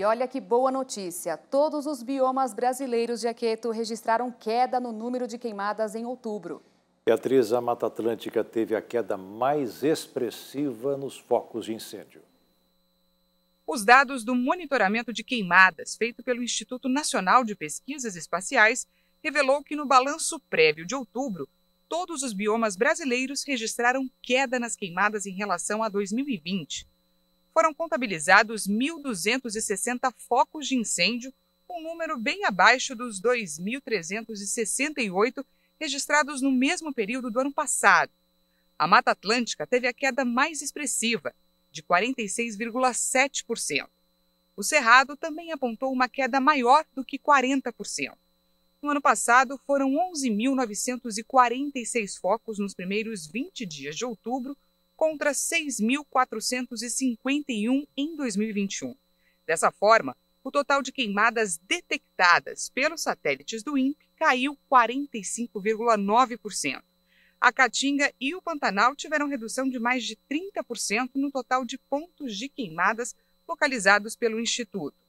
E olha que boa notícia: todos os biomas brasileiros de aqueto registraram queda no número de queimadas em outubro. Beatriz, a Mata Atlântica teve a queda mais expressiva nos focos de incêndio. Os dados do monitoramento de queimadas feito pelo Instituto Nacional de Pesquisas Espaciais revelou que no balanço prévio de outubro, todos os biomas brasileiros registraram queda nas queimadas em relação a 2020 foram contabilizados 1.260 focos de incêndio, um número bem abaixo dos 2.368 registrados no mesmo período do ano passado. A Mata Atlântica teve a queda mais expressiva, de 46,7%. O Cerrado também apontou uma queda maior do que 40%. No ano passado, foram 11.946 focos nos primeiros 20 dias de outubro, contra 6.451 em 2021. Dessa forma, o total de queimadas detectadas pelos satélites do INPE caiu 45,9%. A Caatinga e o Pantanal tiveram redução de mais de 30% no total de pontos de queimadas localizados pelo Instituto.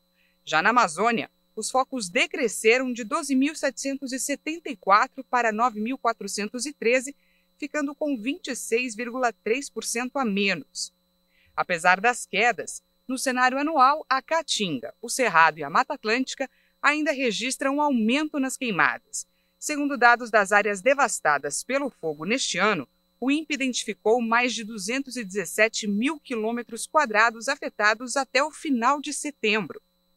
Já na Amazônia, os focos decresceram de 12.774 para 9.413 ficando com 26,3% a menos. Apesar das quedas, no cenário anual, a Caatinga, o Cerrado e a Mata Atlântica ainda registram um aumento nas queimadas. Segundo dados das áreas devastadas pelo fogo neste ano, o INPE identificou mais de 217 mil quilômetros quadrados afetados até o final de setembro.